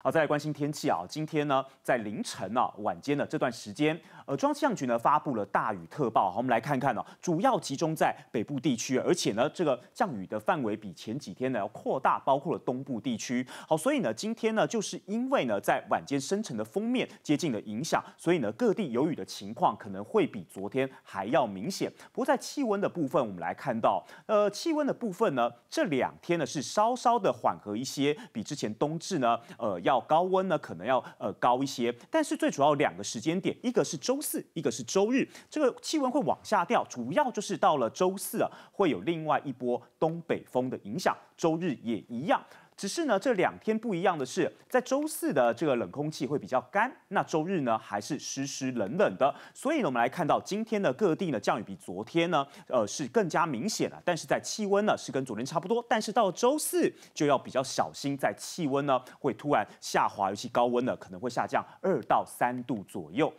好，再来关心天气啊！今天呢，在凌晨啊、晚间的这段时间。呃，气象局呢发布了大雨特报，好，我们来看看呢，主要集中在北部地区，而且呢，这个降雨的范围比前几天呢要扩大，包括了东部地区。好，所以呢，今天呢，就是因为呢，在晚间生成的封面接近的影响，所以呢，各地有雨的情况可能会比昨天还要明显。不过，在气温的部分，我们来看到，呃，气温的部分呢，这两天呢是稍稍的缓和一些，比之前冬至呢，呃，要高温呢可能要呃高一些。但是，最主要两个时间点，一个是周。周四，一个是周日，这个气温会往下掉，主要就是到了周四啊，会有另外一波东北风的影响，周日也一样。只是呢，这两天不一样的是，在周四的这个冷空气会比较干，那周日呢还是湿湿冷冷的。所以呢，我们来看到今天的各地呢降雨比昨天呢，呃是更加明显了。但是在气温呢是跟昨天差不多，但是到周四就要比较小心，在气温呢会突然下滑，尤其高温呢可能会下降二到三度左右。